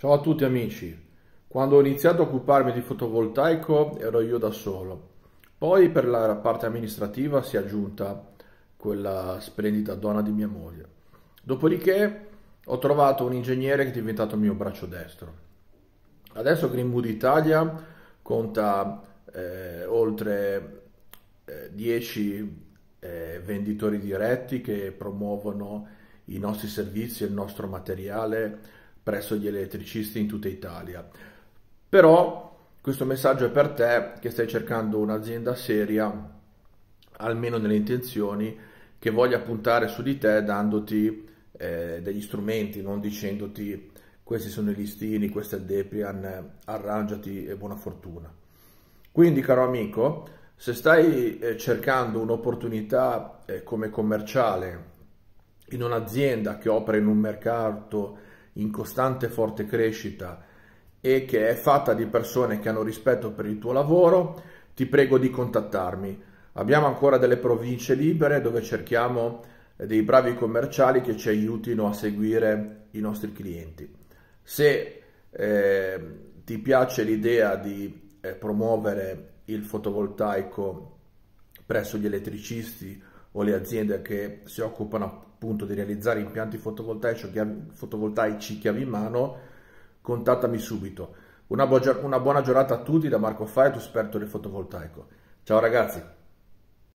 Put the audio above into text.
Ciao a tutti amici, quando ho iniziato a occuparmi di fotovoltaico ero io da solo, poi per la parte amministrativa si è aggiunta quella splendida donna di mia moglie. Dopodiché ho trovato un ingegnere che è diventato il mio braccio destro. Adesso Green Greenwood Italia conta eh, oltre 10 eh, eh, venditori diretti che promuovono i nostri servizi, e il nostro materiale, presso gli elettricisti in tutta Italia. Però questo messaggio è per te che stai cercando un'azienda seria, almeno nelle intenzioni, che voglia puntare su di te dandoti eh, degli strumenti, non dicendoti questi sono i listini, questo è il Deprian, arrangiati e buona fortuna. Quindi caro amico, se stai eh, cercando un'opportunità eh, come commerciale in un'azienda che opera in un mercato in costante forte crescita e che è fatta di persone che hanno rispetto per il tuo lavoro, ti prego di contattarmi. Abbiamo ancora delle province libere dove cerchiamo dei bravi commerciali che ci aiutino a seguire i nostri clienti. Se eh, ti piace l'idea di eh, promuovere il fotovoltaico presso gli elettricisti o le aziende che si occupano appunto di realizzare impianti fotovoltaici, chiavi, fotovoltaici chiavi in mano, contattami subito. Una, una buona giornata a tutti da Marco Faito, esperto del fotovoltaico. Ciao ragazzi!